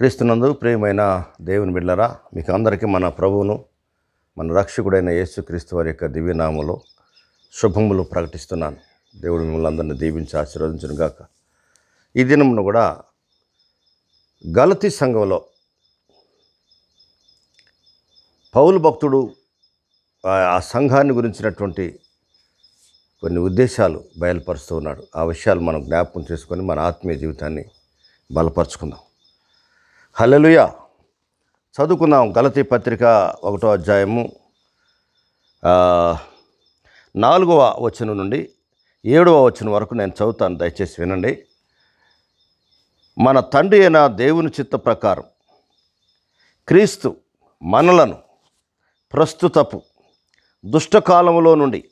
క్రీస్తునందు ప్రియమైన దేవుని బిడ్లరా మీకు అందరికీ మన ప్రభువును మన రక్షకుడైన యేసు క్రీస్తు వారి యొక్క దివ్యనామలో శుభములు ప్రకటిస్తున్నాను దేవుడు మిమ్మల్ని అందరినీ దీవించి ఆశీర్వదించను గాక ఈ దినమును కూడా గలతీ సంఘంలో పౌలు భక్తుడు ఆ సంఘాన్ని గురించినటువంటి కొన్ని ఉద్దేశాలు బయలుపరుస్తూ ఉన్నాడు ఆ విషయాలు మనం జ్ఞాపకం చేసుకొని మన ఆత్మీయ జీవితాన్ని బలపరుచుకుందాం హలలుయ చదువుకున్నాం గలతి పత్రిక ఒకటో అధ్యాయము నాలుగవ వచనం నుండి ఏడవ వచనం వరకు నేను చదువుతాను దయచేసి వినండి మన తండ్రి అయిన దేవుని చిత్త ప్రకారం క్రీస్తు మనలను ప్రస్తుతపు దుష్టకాలంలో నుండి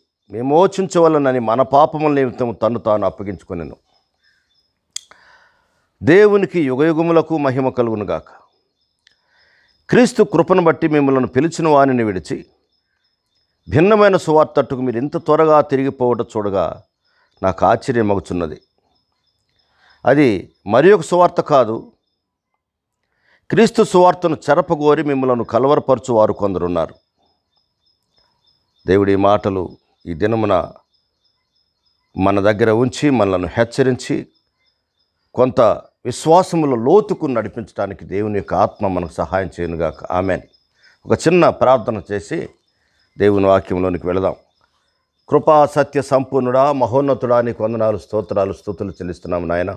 ఓచించవలనని మన పాపముల నిమిత్తం తను తాను అప్పగించుకునేను దేవునికి యుగయుగములకు మహిమ కలుగునుగాక క్రీస్తు కృపను బట్టి మిమ్మల్ని పిలిచిన వారిని విడిచి భిన్నమైన సువార్తట్టుకు మీరు ఇంత త్వరగా తిరిగిపోవట చూడగా నాకు ఆశ్చర్యమగుచున్నది అది మరి ఒక సువార్త కాదు క్రీస్తు సువార్తను చెరపగోరి మిమ్మలను కలవరపరచు వారు కొందరున్నారు దేవుడి మాటలు ఈ దినమున మన దగ్గర ఉంచి మనలను హెచ్చరించి కొంత విశ్వాసములో లోతుకు నడిపించడానికి దేవుని యొక్క ఆత్మ మనకు సహాయం చేయనుగాక ఆమె ఒక చిన్న ప్రార్థన చేసి దేవుని వాక్యంలోనికి వెళదాం కృపా సత్య సంపూర్ణుడా మహోన్నతుడా నీకు వందనాలు స్తోత్రాలు స్థుతులు చెల్లిస్తున్నాము నాయన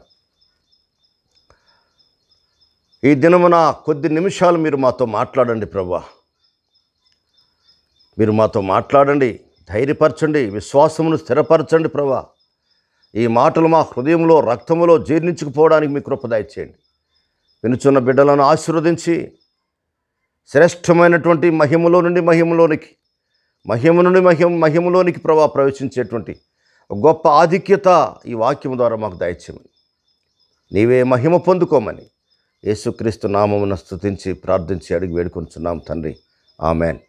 ఈ దినమున కొద్ది నిమిషాలు మీరు మాతో మాట్లాడండి ప్రభా మీరు మాతో మాట్లాడండి ధైర్యపరచండి విశ్వాసమును స్థిరపరచండి ప్రభా ఈ మాటలు మా హృదయంలో రక్తములో జీర్ణించుకుపోవడానికి మీ కృప దయచేయండి వినుచున్న బిడ్డలను ఆశీర్వదించి శ్రేష్టమైనటువంటి మహిమలో నుండి మహిమలోనికి మహిమ నుండి మహిమ మహిమలోనికి ప్రభా ప్రవేశించేటువంటి గొప్ప ఆధిక్యత ఈ వాక్యం ద్వారా మాకు దయచేయమని నీవే మహిమ పొందుకోమని యేసుక్రీస్తు నామమున స్థుతించి ప్రార్థించి అడిగి వేడుకొంచున్నాం తండ్రి ఆమెన్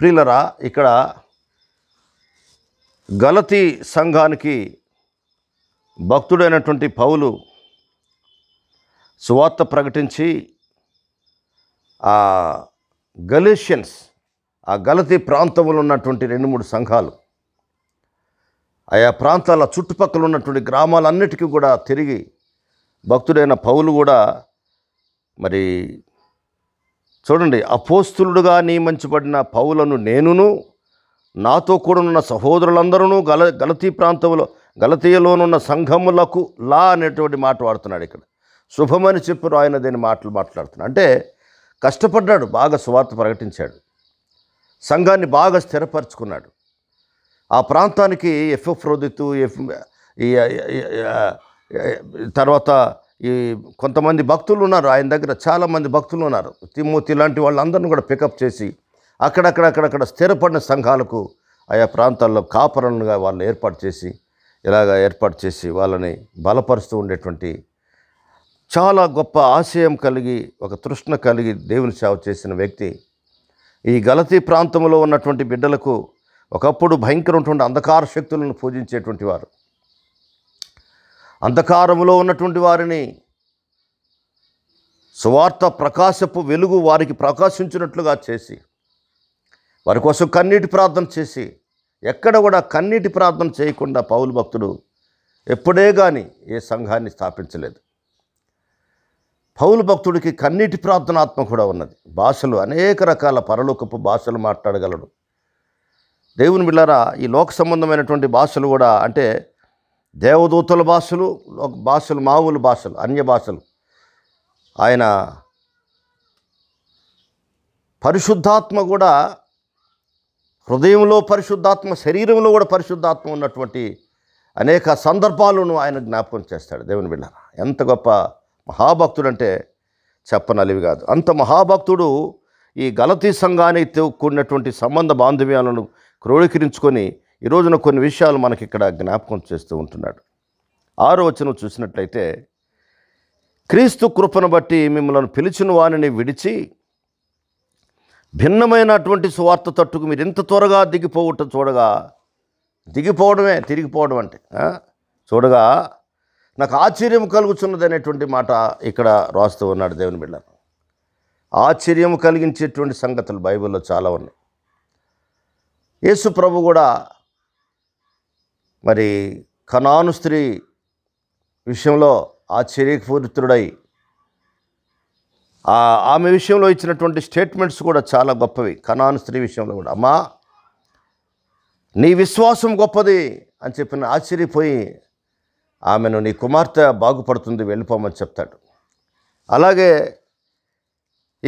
ప్రియులరా ఇక్కడ గలతీ సంఘానికి భక్తుడైనటువంటి పౌలు సువార్త ప్రకటించి ఆ గలేషియన్స్ ఆ గలతీ ప్రాంతంలో ఉన్నటువంటి రెండు మూడు సంఘాలు ఆయా ప్రాంతాల చుట్టుపక్కల ఉన్నటువంటి గ్రామాలన్నిటికీ కూడా తిరిగి భక్తుడైన పౌలు కూడా మరి చూడండి అపోస్తులుడుగా నియమించబడిన పౌలను నేనును నాతో కూడనున్న సహోదరులందరూ గల గలతీ ప్రాంతంలో గలతీయలోనున్న సంఘములకు లా అనేటువంటి మాట వాడుతున్నాడు ఇక్కడ శుభమని చెప్పు ఆయన దేని మాటలు మాట్లాడుతున్నాడు అంటే కష్టపడ్డాడు బాగా స్వార్థ ప్రకటించాడు సంఘాన్ని బాగా స్థిరపరచుకున్నాడు ఆ ప్రాంతానికి ఎఫ్ఎఫ్రోదితు ఎఫ్ తర్వాత ఈ కొంతమంది భక్తులు ఉన్నారు ఆయన దగ్గర చాలామంది భక్తులు ఉన్నారు తిమ్మూతి ఇలాంటి వాళ్ళందరినీ కూడా పికప్ చేసి అక్కడక్కడక్కడక్కడ స్థిరపడిన సంఘాలకు ఆయా ప్రాంతాల్లో కాపరులుగా వాళ్ళని ఏర్పాటు చేసి ఇలాగ ఏర్పాటు చేసి వాళ్ళని బలపరుస్తూ ఉండేటువంటి చాలా గొప్ప ఆశయం కలిగి ఒక తృష్ణ కలిగి దేవుని సేవ చేసిన వ్యక్తి ఈ గలతీ ప్రాంతంలో ఉన్నటువంటి బిడ్డలకు ఒకప్పుడు భయంకరమైనటువంటి అంధకార శక్తులను పూజించేటువంటి వారు అంధకారంలో ఉన్నటువంటి వారిని సువార్త ప్రకాశపు వెలుగు వారికి ప్రకాశించినట్లుగా చేసి వారి కోసం కన్నీటి ప్రార్థన చేసి ఎక్కడ కూడా కన్నీటి ప్రార్థన చేయకుండా పౌలు భక్తుడు ఎప్పుడే కానీ ఏ సంఘాన్ని స్థాపించలేదు పౌలు భక్తుడికి కన్నీటి ప్రార్థనాత్మ కూడా ఉన్నది భాషలు అనేక రకాల పరలోకపు భాషలు మాట్లాడగలడు దేవుని బిళ్ళరా ఈ లోక సంబంధమైనటువంటి భాషలు కూడా అంటే దేవదూతల భాషలు భాషలు మామూలు భాషలు అన్య భాషలు ఆయన పరిశుద్ధాత్మ కూడా హృదయంలో పరిశుద్ధాత్మ శరీరంలో కూడా పరిశుద్ధాత్మ ఉన్నటువంటి అనేక సందర్భాలను ఆయన జ్ఞాపకం చేస్తాడు దేవుని బిళ్ళ ఎంత గొప్ప మహాభక్తుడు అంటే చెప్పనలివి కాదు అంత మహాభక్తుడు ఈ గలతీ సంఘానికి కూడినటువంటి సంబంధ బాంధవ్యాలను క్రోడీకరించుకొని ఈ రోజున కొన్ని విషయాలు మనకి ఇక్కడ జ్ఞాపకం చేస్తూ ఉంటున్నాడు ఆరో వచ్చిన చూసినట్లయితే క్రీస్తు కృపను బట్టి మిమ్మల్ని పిలిచిన వాణిని విడిచి భిన్నమైనటువంటి సువార్త తట్టుకు మీరు ఇంత త్వరగా దిగిపోవటం చూడగా దిగిపోవడమే తిరిగిపోవడం అంటే చూడగా నాకు ఆశ్చర్యం కలుగుతున్నది అనేటువంటి మాట ఇక్కడ రాస్తూ ఉన్నాడు దేవుని బిడ్డ ఆశ్చర్యం కలిగించేటువంటి సంగతులు బైబిల్లో చాలా ఉన్నాయి యేసు ప్రభు కూడా మరి కనాను స్త్రీ విషయంలో ఆశ్చర్యపూరితుడై ఆమె విషయంలో ఇచ్చినటువంటి స్టేట్మెంట్స్ కూడా చాలా గొప్పవి కనాను స్త్రీ విషయంలో కూడా అమ్మా నీ విశ్వాసం గొప్పది అని చెప్పిన ఆశ్చర్యపోయి ఆమెను నీ కుమార్తె బాగుపడుతుంది వెళ్ళిపోమని చెప్తాడు అలాగే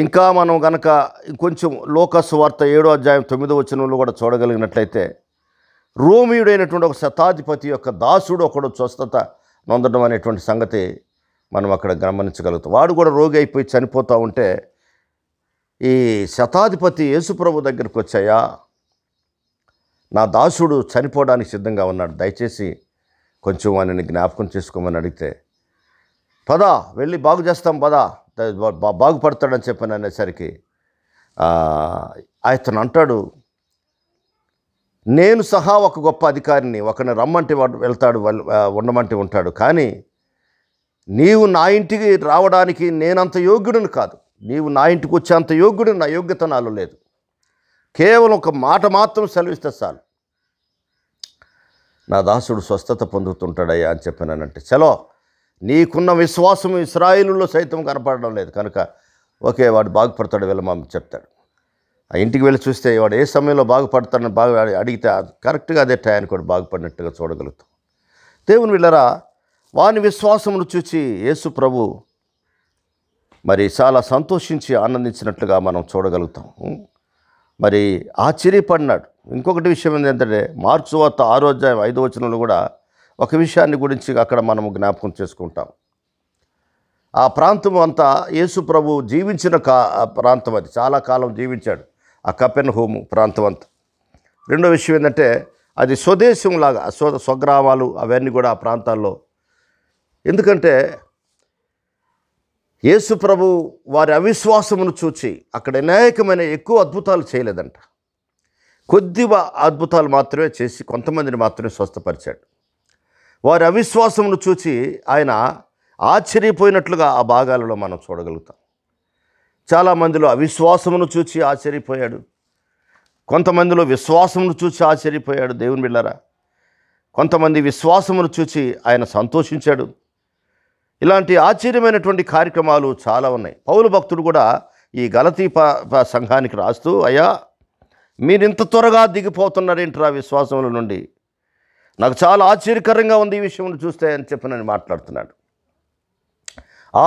ఇంకా మనం గనక ఇంకొంచెం లోకస్ వార్త ఏడో అధ్యాయం తొమ్మిదో వచనంలో కూడా చూడగలిగినట్లయితే రోమియుడైనటువంటి ఒక శతాధిపతి యొక్క దాసుడు ఒకడు స్వస్థత నొందడం అనేటువంటి సంగతి మనం అక్కడ గమనించగలుగుతాం వాడు కూడా రోగి అయిపోయి చనిపోతూ ఉంటే ఈ శతాధిపతి యేసుప్రభు దగ్గరికి వచ్చాయా నా దాసుడు చనిపోవడానికి సిద్ధంగా ఉన్నాడు దయచేసి కొంచెం ఆయనని జ్ఞాపకం చేసుకోమని అడిగితే పద వెళ్ళి బాగు చేస్తాం పద బాగుపడతాడని చెప్పాను అనేసరికి అతను అంటాడు నేను సహా ఒక గొప్ప అధికారిని ఒకరిని రమ్మంటే వాడు వెళ్తాడు ఉండమంటే ఉంటాడు కానీ నీవు నా ఇంటికి రావడానికి నేనంత యోగ్యుడిని కాదు నీవు నా ఇంటికి వచ్చేంత యోగ్యుడు నా యోగ్యత నాలో లేదు కేవలం ఒక మాట మాత్రం సెలవిస్తే చాలు నా దాసుడు స్వస్థత పొందుతుంటాడయ్యా అని చెప్పినానంటే చలో నీకున్న విశ్వాసం ఇస్రాయిలులో సైతం కనపడడం లేదు కనుక ఓకే వాడు బాగుపడతాడు వెళ్ళమా చెప్తాడు ఆ ఇంటికి వెళ్ళి చూస్తే వాడు ఏ సమయంలో బాగుపడతాడని బాగా అడిగితే కరెక్ట్గా అదే టైంకి వాడు బాగుపడినట్టుగా చూడగలుగుతాం దేవుని వెళ్ళరా వాని విశ్వాసమును చూచి యేసు ప్రభు మరి చాలా సంతోషించి ఆనందించినట్లుగా మనం చూడగలుగుతాం మరి ఆశ్చర్యపడినాడు ఇంకొకటి విషయం ఏంటంటే మార్చు వార్త ఆరో అధ్యాయం ఐదో వచనంలో కూడా ఒక విషయాన్ని గురించి అక్కడ మనం జ్ఞాపకం చేసుకుంటాం ఆ ప్రాంతం అంతా యేసు ప్రభు జీవించిన కా ప్రాంతం అది చాలా కాలం జీవించాడు ఆ కపెన్ హోము ప్రాంతం అంతా రెండో విషయం ఏంటంటే అది స్వదేశంలాగా స్వ స్వగ్రామాలు అవన్నీ కూడా ఆ ప్రాంతాల్లో ఎందుకంటే యేసు ప్రభు వారి అవిశ్వాసమును చూచి అక్కడ అనేకమైన ఎక్కువ అద్భుతాలు చేయలేదంట కొద్దిగా అద్భుతాలు మాత్రమే చేసి కొంతమందిని మాత్రమే స్వస్థపరిచాడు వారి అవిశ్వాసమును చూచి ఆయన ఆశ్చర్యపోయినట్లుగా ఆ భాగాలలో మనం చూడగలుగుతాం చాలామందిలో అవిశ్వాసమును చూచి ఆశ్చర్యపోయాడు కొంతమందిలో విశ్వాసమును చూసి ఆశ్చర్యపోయాడు దేవుని బిళ్ళరా కొంతమంది విశ్వాసమును చూచి ఆయన సంతోషించాడు ఇలాంటి ఆశ్చర్యమైనటువంటి కార్యక్రమాలు చాలా ఉన్నాయి పౌరు భక్తుడు కూడా ఈ గలతీ సంఘానికి రాస్తూ అయ్యా మీరింత త్వరగా దిగిపోతున్నారేంట్రా విశ్వాసముల నుండి నాకు చాలా ఆశ్చర్యకరంగా ఉంది ఈ విషయం చూస్తే అని చెప్పి నేను మాట్లాడుతున్నాడు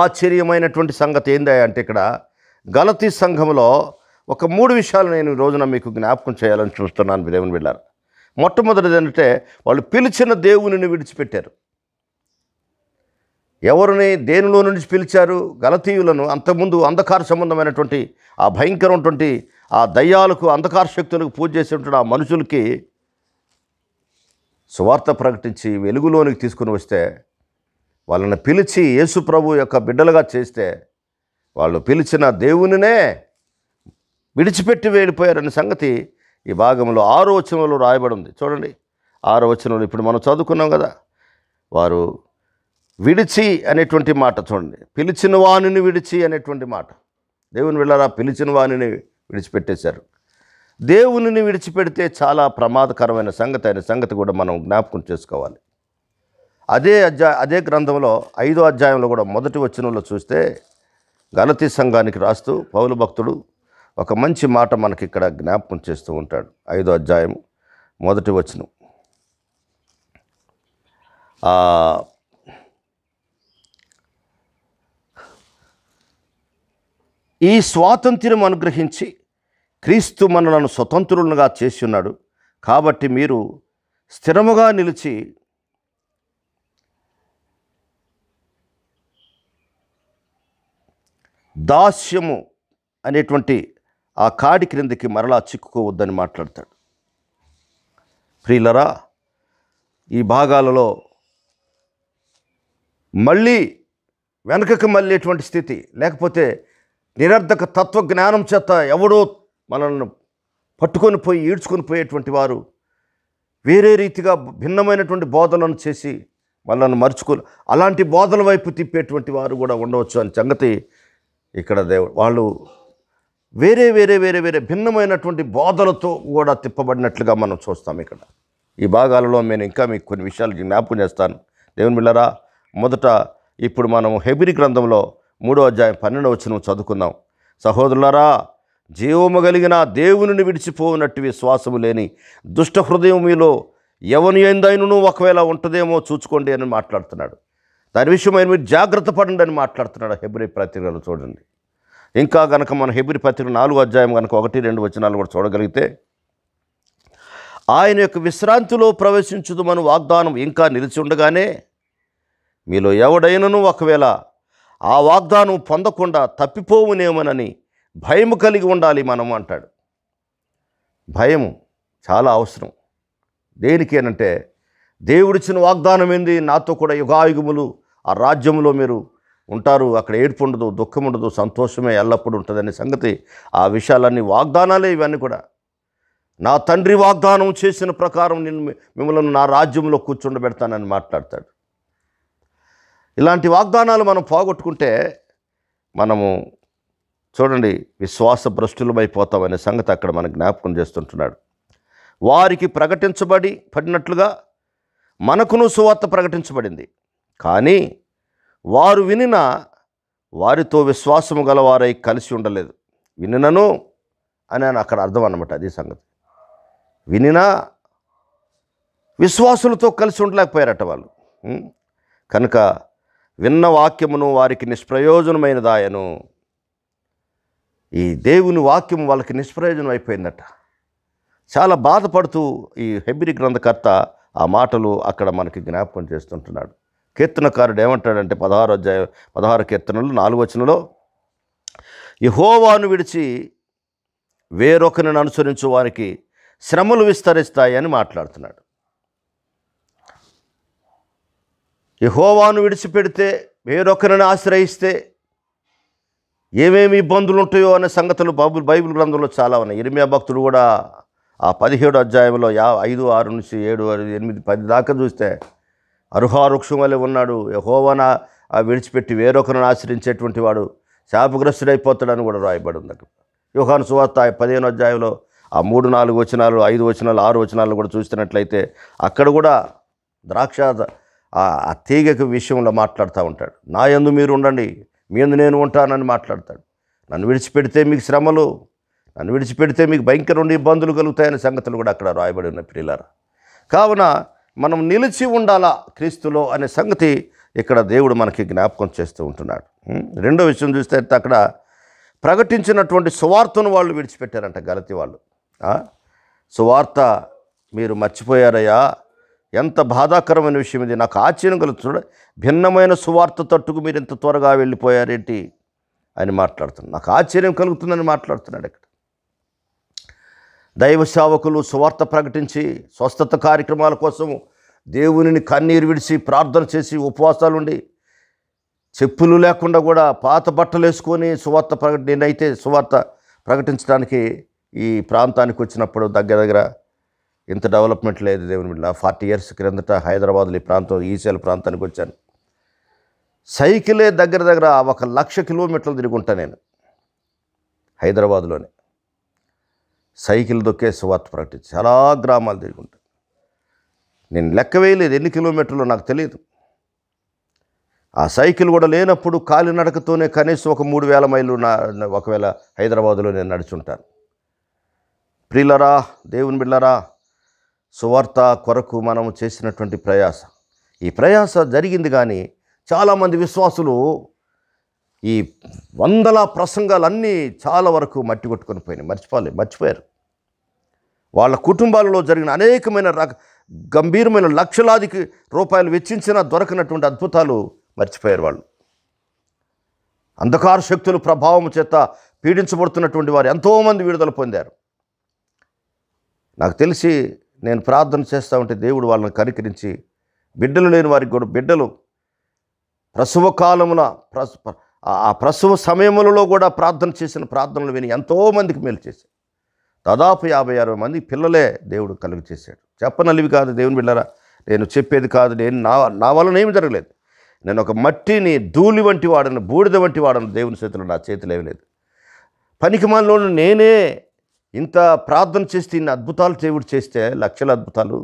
ఆశ్చర్యమైనటువంటి సంగతి ఏందా అంటే ఇక్కడ గలతీ సంఘంలో ఒక మూడు విషయాలు నేను ఈ రోజున మీకు జ్ఞాపకం చేయాలని చూస్తున్నాను దేవుని వెళ్ళారు మొట్టమొదటిది ఏంటంటే వాళ్ళు పిలిచిన దేవునిని విడిచిపెట్టారు ఎవరిని దేనిలో నుంచి పిలిచారు గలతీయులను అంతకుముందు అంధకార సంబంధమైనటువంటి ఆ భయంకరమైనటువంటి ఆ దయ్యాలకు అంధకార శక్తులకు పూజ చేసేటువంటి ఆ మనుషులకి సువార్త ప్రకటించి వెలుగులోనికి తీసుకుని వస్తే వాళ్ళని పిలిచి యేసు ప్రభు యొక్క బిడ్డలుగా చేస్తే వాళ్ళు పిలిచిన దేవునినే విడిచిపెట్టి వెళ్ళిపోయారనే సంగతి ఈ భాగంలో ఆరు వచనంలో రాయబడి ఉంది చూడండి ఆరు వచనంలో ఇప్పుడు మనం చదువుకున్నాం కదా వారు విడిచి అనేటువంటి మాట చూడండి పిలిచిన వాణిని విడిచి అనేటువంటి మాట దేవుని వెళ్ళారా పిలిచిన వాణిని విడిచిపెట్టేశారు దేవునిని విడిచిపెడితే చాలా ప్రమాదకరమైన సంగతి అయిన సంగతి కూడా మనం జ్ఞాపకం చేసుకోవాలి అదే అధ్యాయ అదే గ్రంథంలో ఐదో అధ్యాయంలో కూడా మొదటి వచనంలో చూస్తే గణతి సంఘానికి రాస్తూ పౌలు భక్తుడు ఒక మంచి మాట మనకి ఇక్కడ జ్ఞాపకం చేస్తూ ఉంటాడు ఐదో అధ్యాయం మొదటి వచనం ఈ స్వాతంత్ర్యం అనుగ్రహించి క్రీస్తు మనలను స్వతంత్రులుగా చేసి ఉన్నాడు కాబట్టి మీరు స్థిరముగా నిలిచి దాస్యము అనేటువంటి ఆ కాడి క్రిందికి మరలా చిక్కుకోవద్దని మాట్లాడతాడు ప్రియులరా ఈ భాగాలలో మళ్ళీ వెనకకు మళ్ళేటువంటి స్థితి లేకపోతే నిరర్ధక తత్వ జ్ఞానం చేత ఎవడో మనల్ని పట్టుకొని పోయి ఈడ్చుకొని పోయేటువంటి వారు వేరే రీతిగా భిన్నమైనటువంటి బోధనలను చేసి వాళ్ళను మర్చుకో అలాంటి బోధల వైపు తిప్పేటువంటి వారు కూడా ఉండవచ్చు అని సంగతి ఇక్కడ దేవు వాళ్ళు వేరే వేరే వేరే వేరే భిన్నమైనటువంటి బోధలతో కూడా తిప్పబడినట్లుగా మనం చూస్తాం ఇక్కడ ఈ భాగాలలో నేను ఇంకా మీకు కొన్ని విషయాలు జ్ఞాపకం చేస్తాను దేవుని మిల్లరా మొదట ఇప్పుడు మనం హెబిరి గ్రంథంలో మూడో అధ్యాయం పన్నెండవ వచ్చిన చదువుకుందాం సహోదరులరా జీవము కలిగిన దేవునిని విడిచిపోనట్టు విశ్వాసము లేని దుష్ట హృదయం మీలో ఎవని ఏందైనను ఒకవేళ ఉంటుందేమో చూసుకోండి అని మాట్లాడుతున్నాడు దాని విషయమైన మీరు జాగ్రత్త పడండి అని మాట్లాడుతున్నాడు హెబ్రి పత్రికలు చూడండి ఇంకా కనుక మన హెబ్రి పత్రిక నాలుగు అధ్యాయం కనుక ఒకటి రెండు వచనాలు కూడా చూడగలిగితే ఆయన యొక్క విశ్రాంతిలో మన వాగ్దానం ఇంకా నిలిచి ఉండగానే మీలో ఎవడైనను ఒకవేళ ఆ వాగ్దానం పొందకుండా తప్పిపోవునేమోనని భయము కలిగి ఉండాలి మనం అంటాడు భయము చాలా అవసరం దేనికేనంటే దేవుడిచ్చిన వాగ్దానం ఏంది నాతో కూడా యుగాయుగములు ఆ రాజ్యంలో మీరు ఉంటారు అక్కడ ఏడుపు ఉండదు దుఃఖం ఉండదు సంతోషమే ఎల్లప్పుడూ ఉంటుందనే సంగతి ఆ విషయాలన్నీ వాగ్దానాలే ఇవన్నీ కూడా నా తండ్రి వాగ్దానం చేసిన ప్రకారం నేను మిమ్మల్ని నా రాజ్యంలో కూర్చుండబెడతానని మాట్లాడతాడు ఇలాంటి వాగ్దానాలు మనం పోగొట్టుకుంటే మనము చూడండి విశ్వాస భ్రష్టులమైపోతామనే సంగతి అక్కడ మన జ్ఞాపకం చేస్తుంటున్నాడు వారికి ప్రకటించబడి పడినట్లుగా మనకును సువార్త ప్రకటించబడింది కానీ వారు వినిన వారితో విశ్వాసము గలవారై కలిసి ఉండలేదు వినినను అని అక్కడ అర్థం అనమాట అది సంగతి వినినా విశ్వాసులతో కలిసి ఉండలేకపోయారట వాళ్ళు కనుక విన్న వాక్యమును వారికి నిష్ప్రయోజనమైనదాయను ఈ దేవుని వాక్యం వాళ్ళకి నిష్ప్రయోజనం అయిపోయిందట చాలా బాధపడుతూ ఈ హెబిరి గ్రంథకర్త ఆ మాటలు అక్కడ మనకి జ్ఞాపకం చేస్తుంటున్నాడు కీర్తనకారుడు ఏమంటాడంటే పదహారు అధ్యాయ పదహారు కీర్తనలు నాలుగవచనలో హోవాను విడిచి వేరొకరిని అనుసరించు వారికి శ్రమలు విస్తరిస్తాయని మాట్లాడుతున్నాడు యహోవాను విడిచిపెడితే వేరొకరిని ఆశ్రయిస్తే ఏమేమి ఇబ్బందులు ఉంటాయో అనే సంగతులు బైబుల్ బైబిల్ గ్రంథంలో చాలా ఉన్నాయి ఇరిమియా భక్తుడు కూడా ఆ పదిహేడు అధ్యాయంలో యా ఐదు ఆరు నుంచి ఏడు ఎనిమిది పది దాకా చూస్తే అర్హావృక్షం వల్లే ఉన్నాడు యహోవాన విడిచిపెట్టి వేరొకరిని ఆశ్రయించేటువంటి వాడు శాపగ్రస్తుడైపోతాడని కూడా రాయబడి ఉంది అక్కడ యుహాను సువార్త పదిహేను అధ్యాయంలో ఆ మూడు నాలుగు వచనాలు ఐదు వచనాలు ఆరు వచనాలు కూడా చూసినట్లయితే అక్కడ కూడా ద్రాక్ష ఆ తీగకు విషయంలో మాట్లాడుతూ ఉంటాడు నా ఎందు మీరు ఉండండి మీ ఎందు నేను ఉంటానని మాట్లాడతాడు నన్ను విడిచిపెడితే మీకు శ్రమలు నన్ను విడిచిపెడితే మీకు భయంకరమైన ఇబ్బందులు కలుగుతాయనే సంగతులు కూడా అక్కడ రాయబడి ఉన్న ప్రియులారా కావున మనం నిలిచి ఉండాలా క్రీస్తులో అనే సంగతి ఇక్కడ దేవుడు మనకి జ్ఞాపకం చేస్తూ ఉంటున్నాడు రెండో విషయం చూస్తే అక్కడ ప్రకటించినటువంటి సువార్తను వాళ్ళు విడిచిపెట్టారంట గలతి వాళ్ళు సువార్త మీరు మర్చిపోయారయ్యా ఎంత బాధాకరమైన విషయం ఇది నాకు ఆశ్చర్యం చూడ భిన్నమైన సువార్త తట్టుకు మీరు ఎంత త్వరగా వెళ్ళిపోయారేంటి అని మాట్లాడుతున్నాను నాకు ఆశ్చర్యం కలుగుతుందని మాట్లాడుతున్నాడు ఇక్కడ దైవ సేవకులు సువార్త ప్రకటించి స్వస్థత కార్యక్రమాల కోసం దేవునిని కన్నీరు విడిచి ప్రార్థన చేసి ఉపవాసాలుండి చెప్పులు లేకుండా కూడా పాత బట్టలు వేసుకొని సువార్త ప్రకటి నేనైతే సువార్త ప్రకటించడానికి ఈ ప్రాంతానికి వచ్చినప్పుడు దగ్గర దగ్గర ఇంత డెవలప్మెంట్ లేదు దేవుని బిడ్డ ఫార్టీ ఇయర్స్ క్రిందట హైదరాబాద్లో ఈ ప్రాంతం ఈశాల ప్రాంతానికి వచ్చాను సైకిలే దగ్గర దగ్గర ఒక లక్ష కిలోమీటర్లు తిరుగుంటా నేను హైదరాబాద్లోనే సైకిల్ దొక్కే సువార్త ప్రకటించి చాలా గ్రామాలు తిరుగుంటా నేను లెక్క వేయలేదు ఎన్ని కిలోమీటర్లు నాకు తెలియదు ఆ సైకిల్ కూడా లేనప్పుడు కాలినడకతోనే కనీసం ఒక మూడు వేల మైళ్ళు నా ఒకవేళ హైదరాబాదులో నేను నడుచుంటాను ప్రియులరా దేవుని బిళ్ళరా సువార్త కొరకు మనము చేసినటువంటి ప్రయాస ఈ ప్రయాస జరిగింది కానీ చాలామంది విశ్వాసులు ఈ వందల ప్రసంగాలన్నీ చాలా వరకు మట్టి కొట్టుకొని పోయినాయి మర్చిపోలేదు మర్చిపోయారు వాళ్ళ కుటుంబాలలో జరిగిన అనేకమైన గంభీరమైన లక్షలాదికి రూపాయలు వెచ్చించినా దొరకనటువంటి అద్భుతాలు మర్చిపోయారు వాళ్ళు అంధకార శక్తుల ప్రభావం చేత పీడించబడుతున్నటువంటి వారు ఎంతోమంది విడుదల పొందారు నాకు తెలిసి నేను ప్రార్థన చేస్తూ ఉంటే దేవుడు వాళ్ళని కనికరించి బిడ్డలు లేని వారికి కూడా బిడ్డలు ప్రసవ కాలమున ఆ ప్రసవ సమయములలో కూడా ప్రార్థన చేసిన ప్రార్థనలు విని ఎంతోమందికి మేలు చేశాడు దాదాపు యాభై అరవై మంది పిల్లలే దేవుడు కలుగు చేశాడు చెప్పనలివి కాదు దేవుని బిళ్ళరా నేను చెప్పేది కాదు నేను నా నా వలన ఏమి జరగలేదు నేను ఒక మట్టిని ధూళి వంటి వాడను బూడిద వంటి వాడను దేవుని చేతిలో నా చేతిలో లేవలేదు లేదు పనికిమాలలో నేనే ఇంత ప్రార్థన చేస్తే ఇన్ని అద్భుతాలు దేవుడు చేస్తే లక్షల అద్భుతాలు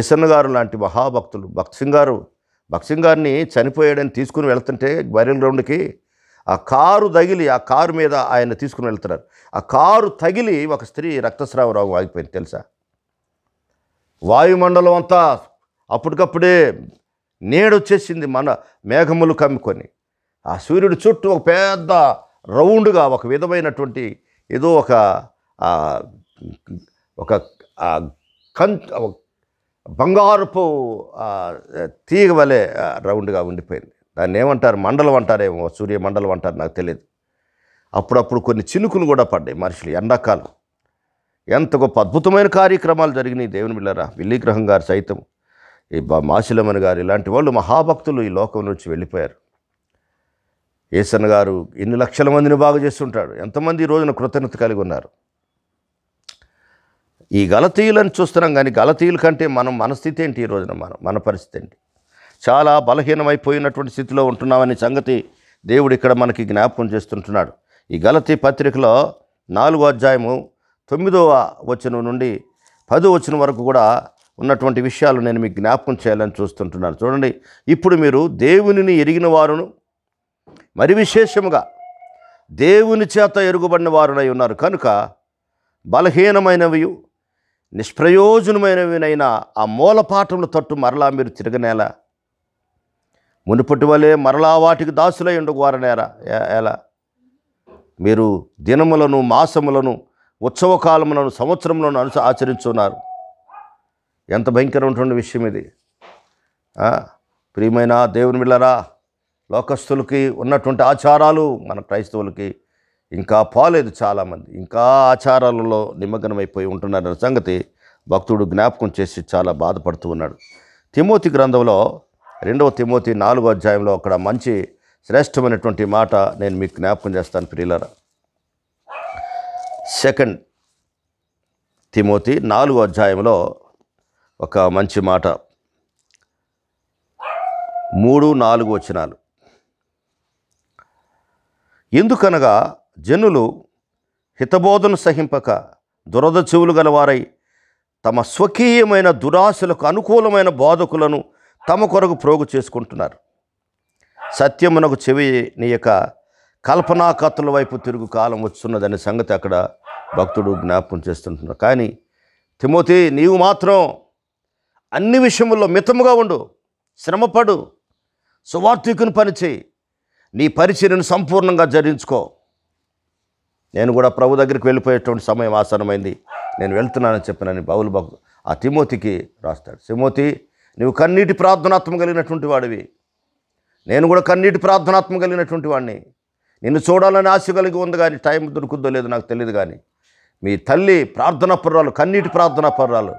ఏసన్న గారు లాంటి మహాభక్తులు భక్త్ సింగ్ గారు భక్త్ సింగ్ గారిని చనిపోయాడని తీసుకుని వెళ్తుంటే బరిల్ గ్రౌండ్కి ఆ కారు తగిలి ఆ కారు మీద ఆయన తీసుకుని వెళ్తున్నారు ఆ కారు తగిలి ఒక స్త్రీ రక్తస్రావరావు రోగం ఆగిపోయింది తెలుసా వాయుమండలం అంతా అప్పటికప్పుడే నేడొచ్చేసింది మన మేఘములు కమ్ముకొని ఆ సూర్యుడు చుట్టూ ఒక పెద్ద రౌండ్గా ఒక విధమైనటువంటి ఏదో ఒక ఒక కంతు బంగారుపు తీగ వలె రౌండ్గా ఉండిపోయింది దాన్ని ఏమంటారు మండలం అంటారేమో సూర్య మండలం అంటారు నాకు తెలియదు అప్పుడప్పుడు కొన్ని చినుకులు కూడా పడ్డాయి మనుషులు ఎండాకాలం ఎంత గొప్ప అద్భుతమైన కార్యక్రమాలు జరిగినాయి దేవుని బిళ్ళరా విల్లీగ్రహం గారు సైతం ఈ మాసిలమ్మని గారు ఇలాంటి వాళ్ళు మహాభక్తులు ఈ లోకం నుంచి వెళ్ళిపోయారు ఏసన్ గారు ఎన్ని లక్షల మందిని బాగు చేస్తుంటాడు ఎంతమంది ఈ రోజున కృతజ్ఞత కలిగి ఉన్నారు ఈ గలతీయులను చూస్తున్నాం కానీ గలతీయుల కంటే మనం మన స్థితి ఏంటి ఈ రోజున మనం మన పరిస్థితి ఏంటి చాలా బలహీనమైపోయినటువంటి స్థితిలో ఉంటున్నామనే సంగతి దేవుడు ఇక్కడ మనకి జ్ఞాపకం చేస్తుంటున్నాడు ఈ గలతీ పత్రికలో నాలుగో అధ్యాయము తొమ్మిదవ వచనం నుండి పదో వచనం వరకు కూడా ఉన్నటువంటి విషయాలు నేను మీకు జ్ఞాపకం చేయాలని చూస్తుంటున్నాను చూడండి ఇప్పుడు మీరు దేవునిని ఎరిగిన వారును మరి విశేషముగా దేవుని చేత ఎరుగుబడిన వారునై ఉన్నారు కనుక బలహీనమైనవి నిష్ప్రయోజనమైనవినైనా ఆ మూలపాఠములు తట్టు మరలా మీరు తిరగనేలా మునుపటి వలె మరలా వాటికి దాసులై ఉండకువారనేరా ఎలా మీరు దినములను మాసములను కాలములను సంవత్సరములను అను ఆచరించున్నారు ఎంత భయంకరమైనటువంటి విషయం ఇది ప్రియమైన దేవుని మిల్లరా లోకస్తులకి ఉన్నటువంటి ఆచారాలు మన క్రైస్తవులకి ఇంకా పోలేదు చాలామంది ఇంకా ఆచారాలలో నిమగ్నమైపోయి ఉంటున్నారన్న సంగతి భక్తుడు జ్ఞాపకం చేసి చాలా బాధపడుతూ ఉన్నాడు తిమోతి గ్రంథంలో రెండవ తిమోతి నాలుగో అధ్యాయంలో అక్కడ మంచి శ్రేష్టమైనటువంటి మాట నేను మీకు జ్ఞాపకం చేస్తాను ప్రియులరా సెకండ్ తిమోతి నాలుగో అధ్యాయంలో ఒక మంచి మాట మూడు నాలుగు వచనాలు ఎందుకనగా జనులు హితబోధను సహింపక దురద చెవులు గలవారై తమ స్వకీయమైన దురాశలకు అనుకూలమైన బోధకులను తమ కొరకు ప్రోగు చేసుకుంటున్నారు సత్యమునకు చెవి నీయక కల్పనాకత్తుల వైపు తిరుగు కాలం వస్తున్నదనే సంగతి అక్కడ భక్తుడు జ్ఞాపకం చేస్తుంటున్నారు కానీ తిమోతి నీవు మాత్రం అన్ని విషయముల్లో మితముగా ఉండు శ్రమపడు సువార్థికుని పనిచేయి నీ పరిచర్యను సంపూర్ణంగా జరించుకో నేను కూడా ప్రభు దగ్గరికి వెళ్ళిపోయేటువంటి సమయం ఆసనమైంది నేను వెళ్తున్నానని చెప్పినని బౌలు బాబు ఆ తిమోతికి రాస్తాడు తిమోతి నువ్వు కన్నీటి ప్రార్థనాత్మ కలిగినటువంటి వాడివి నేను కూడా కన్నీటి ప్రార్థనాత్మ కలిగినటువంటి వాడిని నిన్ను చూడాలని ఆశ కలిగి ఉంది కానీ టైం దొరుకుద్దో లేదో నాకు తెలియదు కానీ మీ తల్లి ప్రార్థన పర్రాలు కన్నీటి ప్రార్థన పర్రాలు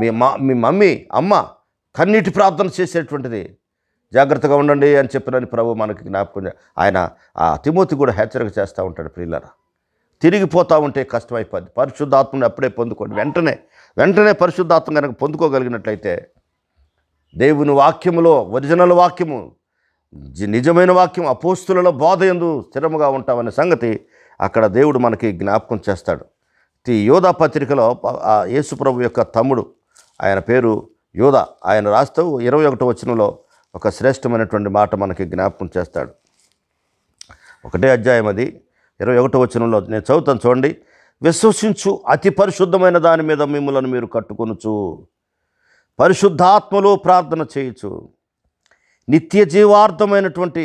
మీ మా మీ మమ్మీ అమ్మ కన్నీటి ప్రార్థన చేసేటువంటిది జాగ్రత్తగా ఉండండి అని చెప్పినని ప్రభు మనకి జ్ఞాపకం ఆయన ఆ తిమోతి కూడా హెచ్చరిక చేస్తూ ఉంటాడు ప్రియులరా తిరిగిపోతూ ఉంటే కష్టమైపోద్ది పరిశుద్ధాత్మని అప్పుడే పొందుకోండి వెంటనే వెంటనే పరిశుద్ధాత్మ కనుక పొందుకోగలిగినట్లయితే దేవుని వాక్యములో ఒరిజినల్ వాక్యము నిజమైన వాక్యం అపోస్తులలో బోధ ఎందు స్థిరముగా ఉంటామనే సంగతి అక్కడ దేవుడు మనకి జ్ఞాపకం చేస్తాడు ఈ యోధా పత్రికలో యేసుప్రభు యొక్క తమ్ముడు ఆయన పేరు యోధ ఆయన రాస్తూ ఇరవై ఒకటి వచనంలో ఒక శ్రేష్టమైనటువంటి మాట మనకి జ్ఞాపకం చేస్తాడు ఒకటే అధ్యాయం అది ఇరవై ఒకటో వచనంలో నేను చదువుతాను చూడండి విశ్వసించు అతి పరిశుద్ధమైన దాని మీద మిమ్మలను మీరు కట్టుకొనుచు పరిశుద్ధాత్మలో ప్రార్థన చేయొచ్చు నిత్య జీవార్థమైనటువంటి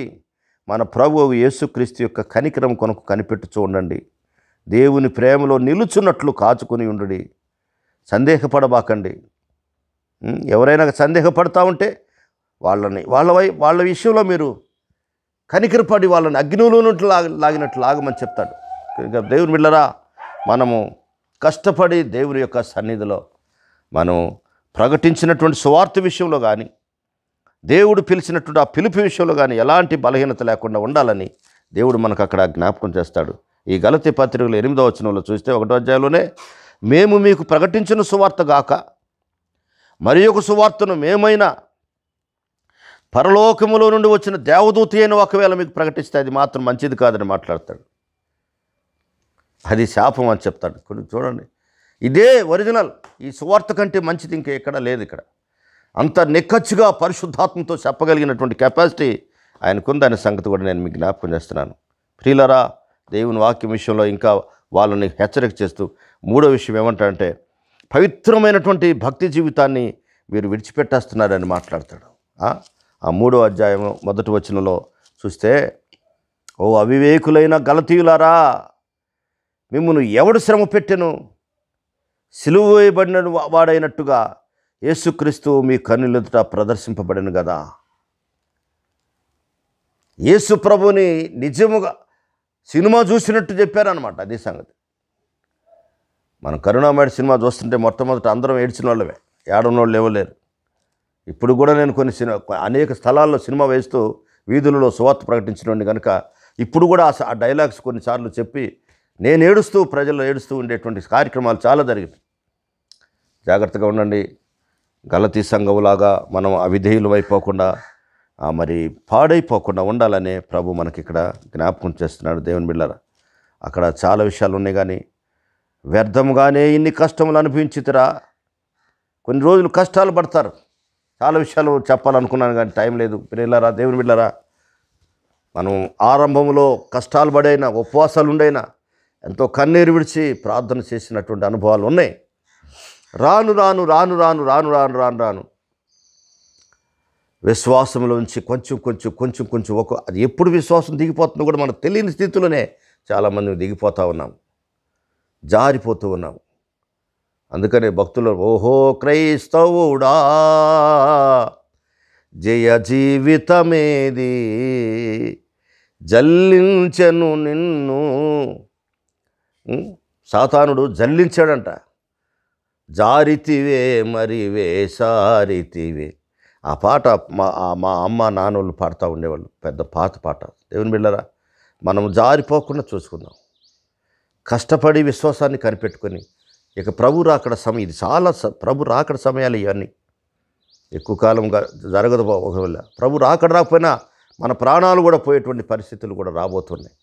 మన ప్రభు యేసుక్రీస్తు యొక్క కనికరం కొనకు కనిపెట్టుచూ ఉండండి దేవుని ప్రేమలో నిలుచున్నట్లు కాచుకొని ఉండండి సందేహపడబాకండి ఎవరైనా సందేహపడతా ఉంటే వాళ్ళని వాళ్ళ వై వాళ్ళ విషయంలో మీరు కనికిరపడి వాళ్ళని అగ్నిలోనట్లు లాగ లాగినట్లు లాగమని చెప్తాడు ఇంకా దేవుని బిళ్ళరా మనము కష్టపడి దేవుని యొక్క సన్నిధిలో మనం ప్రకటించినటువంటి సువార్త విషయంలో కానీ దేవుడు పిలిచినటువంటి ఆ పిలుపు విషయంలో కానీ ఎలాంటి బలహీనత లేకుండా ఉండాలని దేవుడు మనకు అక్కడ జ్ఞాపకం చేస్తాడు ఈ గలతి పత్రికలు ఎనిమిదో వచనంలో చూస్తే ఒకటో అధ్యాయంలోనే మేము మీకు ప్రకటించిన సువార్త గాక మరి ఒక సువార్తను మేమైనా పరలోకములో నుండి వచ్చిన దేవదూతి అని ఒకవేళ మీకు ప్రకటిస్తే అది మాత్రం మంచిది కాదని మాట్లాడతాడు అది శాపం అని చెప్తాడు కొన్ని చూడండి ఇదే ఒరిజినల్ ఈ సువార్త కంటే మంచిది ఇంకా ఎక్కడ లేదు ఇక్కడ అంత నిక్కచ్చుగా పరిశుద్ధాత్మతో చెప్పగలిగినటువంటి కెపాసిటీ ఆయనకుందనే సంగతి కూడా నేను మీకు జ్ఞాపకం చేస్తున్నాను ప్రియులరా దేవుని వాక్యం విషయంలో ఇంకా వాళ్ళని హెచ్చరిక చేస్తూ మూడో విషయం ఏమంటాడంటే పవిత్రమైనటువంటి భక్తి జీవితాన్ని మీరు విడిచిపెట్టేస్తున్నారని మాట్లాడతాడు ఆ మూడో అధ్యాయము మొదటి వచనంలో చూస్తే ఓ అవివేకులైన గలతీయులారా మిమ్మల్ని ఎవడు శ్రమ పెట్టెను సిలువేయబడిన వాడైనట్టుగా యేసుక్రీస్తు మీ కన్నులెదుట ప్రదర్శింపబడిను కదా యేసు ప్రభుని నిజముగా సినిమా చూసినట్టు చెప్పారనమాట అదే సంగతి మనం కరుణామేడ సినిమా చూస్తుంటే మొట్టమొదట అందరం ఏడ్చిన వాళ్ళవే ఏడవని వాళ్ళు లేవలేరు ఇప్పుడు కూడా నేను కొన్ని సినిమా అనేక స్థలాల్లో సినిమా వేస్తూ వీధులలో సువార్త ప్రకటించినండి కనుక ఇప్పుడు కూడా ఆ డైలాగ్స్ కొన్నిసార్లు చెప్పి నేను ఏడుస్తూ ప్రజలు ఏడుస్తూ ఉండేటువంటి కార్యక్రమాలు చాలా జరిగినాయి జాగ్రత్తగా ఉండండి గలతీ సంఘంలాగా మనం అవిధేయులు అయిపోకుండా మరి పాడైపోకుండా ఉండాలనే ప్రభు మనకి ఇక్కడ జ్ఞాపకం చేస్తున్నాడు దేవుని బిళ్ళరా అక్కడ చాలా విషయాలు ఉన్నాయి కానీ వ్యర్థంగానే ఇన్ని కష్టములు అనిపించితరా కొన్ని రోజులు కష్టాలు పడతారు చాలా విషయాలు చెప్పాలనుకున్నాను కానీ టైం లేదు పిల్లలారా దేవుని బిడ్డలారా మనం ఆరంభంలో కష్టాలు పడైనా ఉపవాసాలు ఉండైనా ఎంతో కన్నీరు విడిచి ప్రార్థన చేసినటువంటి అనుభవాలు ఉన్నాయి రాను రాను రాను రాను రాను రాను రాను రాను విశ్వాసంలోంచి కొంచెం కొంచెం కొంచెం కొంచెం ఒక అది ఎప్పుడు విశ్వాసం దిగిపోతుందో కూడా మనకు తెలియని స్థితిలోనే చాలామంది దిగిపోతూ ఉన్నాం జారిపోతూ ఉన్నాం అందుకనే భక్తులు ఓహో క్రైస్తవుడా జయ జీవితమేది జల్లించను నిన్ను సాతానుడు జల్లించాడంట జారితివే మరివే సారితివే ఆ పాట మా మా అమ్మ నాన్నలు పాడుతూ ఉండేవాళ్ళు పెద్ద పాత పాట దేవుని బిళ్ళరా మనం జారిపోకుండా చూసుకుందాం కష్టపడి విశ్వాసాన్ని కనిపెట్టుకొని ఇక ప్రభు రాకడ సమయం ఇది చాలా ప్రభు రాకడ సమయాలు ఇవన్నీ ఎక్కువ కాలంగా జరగదు ఒకవేళ ప్రభు రాకడ రాకపోయినా మన ప్రాణాలు కూడా పోయేటువంటి పరిస్థితులు కూడా రాబోతున్నాయి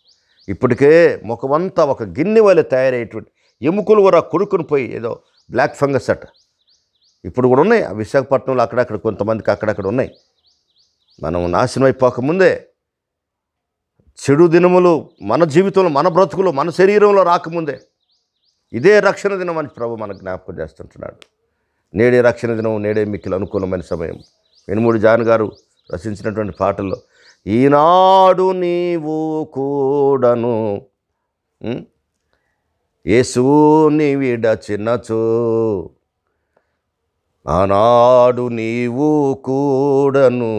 ఇప్పటికే ముఖమంతా ఒక గిన్నె వల్ల తయారయ్యేటువంటి ఎముకలు కూడా కొడుకుని పోయి ఏదో బ్లాక్ ఫంగస్ అట ఇప్పుడు కూడా ఉన్నాయి విశాఖపట్నంలో అక్కడక్కడ కొంతమందికి అక్కడక్కడ ఉన్నాయి మనం నాశనం అయిపోకముందే చెడు దినములు మన జీవితంలో మన బ్రతుకులు మన శరీరంలో రాకముందే ఇదే రక్షణ దినం అని ప్రభు మనకు జ్ఞాపకం చేస్తుంటున్నాడు నేడే రక్షణ దినం నేడే మిక్కిలు అనుకూలమైన సమయం వెనుమూడి జాన్ గారు రచించినటువంటి పాటల్లో ఈనాడు నీవు కూడను యేసుని చిన్నచో ఆనాడు నీవు కూడను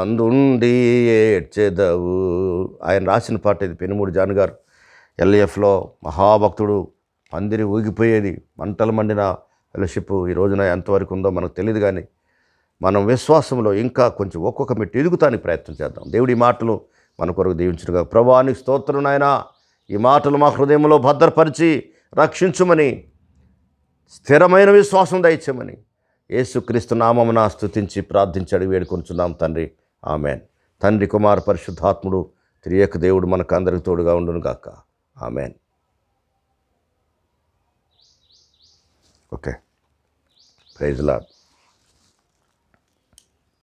అందుండి ఏడ్చెదవు ఆయన రాసిన పాట ఇది పెనుమూడు జాన్ గారు ఎల్ఏఎఫ్లో మహాభక్తుడు పందిరి ఊగిపోయేది మంటలు మండిన ఫెలోషిప్ ఈ రోజున ఎంతవరకు ఉందో మనకు తెలియదు కానీ మనం విశ్వాసంలో ఇంకా కొంచెం ఒక్కొక్క మెట్టు ఎదుగుతానికి ప్రయత్నం చేద్దాం దేవుడి మాటలు మన కొరకు దీవించుడుగా ప్రభానికి స్తోత్రం నాయన ఈ మాటలు మా హృదయంలో భద్రపరిచి రక్షించుమని స్థిరమైన విశ్వాసం దయచేయమని యేసుక్రీస్తు నామమున స్థుతించి ప్రార్థించాడు వేడుకొంచున్నాం తండ్రి ఆమెన్ తండ్రి కుమార్ పరిశుద్ధాత్ముడు త్రియక దేవుడు మనకు అందరికి తోడుగా ఉండును గాక amen Okay. Praise the Lord.